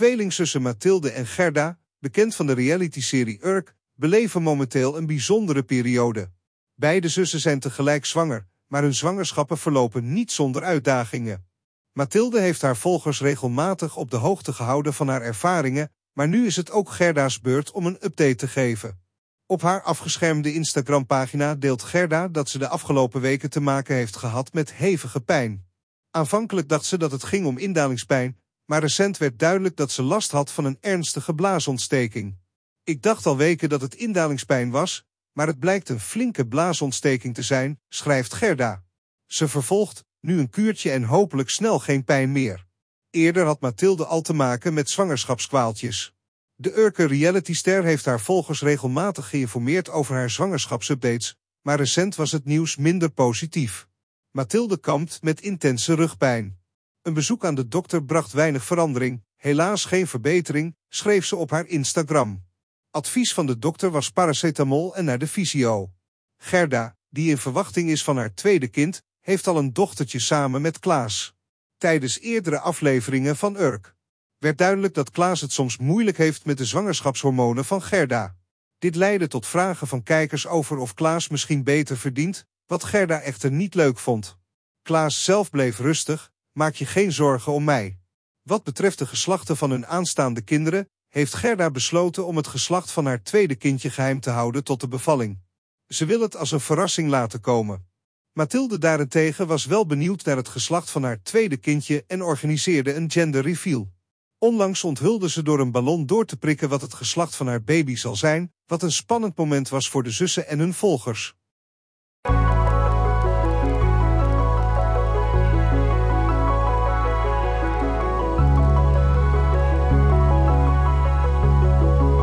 tweelingzussen Mathilde en Gerda, bekend van de realityserie Urk, beleven momenteel een bijzondere periode. Beide zussen zijn tegelijk zwanger, maar hun zwangerschappen verlopen niet zonder uitdagingen. Mathilde heeft haar volgers regelmatig op de hoogte gehouden van haar ervaringen, maar nu is het ook Gerda's beurt om een update te geven. Op haar afgeschermde Instagram-pagina deelt Gerda dat ze de afgelopen weken te maken heeft gehad met hevige pijn. Aanvankelijk dacht ze dat het ging om indalingspijn, maar recent werd duidelijk dat ze last had van een ernstige blaasontsteking. Ik dacht al weken dat het indalingspijn was, maar het blijkt een flinke blaasontsteking te zijn, schrijft Gerda. Ze vervolgt, nu een kuurtje en hopelijk snel geen pijn meer. Eerder had Mathilde al te maken met zwangerschapskwaaltjes. De Urke realityster heeft haar volgers regelmatig geïnformeerd over haar zwangerschapsupdates, maar recent was het nieuws minder positief. Mathilde kampt met intense rugpijn. Een bezoek aan de dokter bracht weinig verandering, helaas geen verbetering, schreef ze op haar Instagram. Advies van de dokter was paracetamol en naar de fysio. Gerda, die in verwachting is van haar tweede kind, heeft al een dochtertje samen met Klaas. Tijdens eerdere afleveringen van Urk werd duidelijk dat Klaas het soms moeilijk heeft met de zwangerschapshormonen van Gerda. Dit leidde tot vragen van kijkers over of Klaas misschien beter verdient, wat Gerda echter niet leuk vond. Klaas zelf bleef rustig, maak je geen zorgen om mij. Wat betreft de geslachten van hun aanstaande kinderen, heeft Gerda besloten om het geslacht van haar tweede kindje geheim te houden tot de bevalling. Ze wil het als een verrassing laten komen. Mathilde daarentegen was wel benieuwd naar het geslacht van haar tweede kindje en organiseerde een gender reveal. Onlangs onthulde ze door een ballon door te prikken wat het geslacht van haar baby zal zijn, wat een spannend moment was voor de zussen en hun volgers.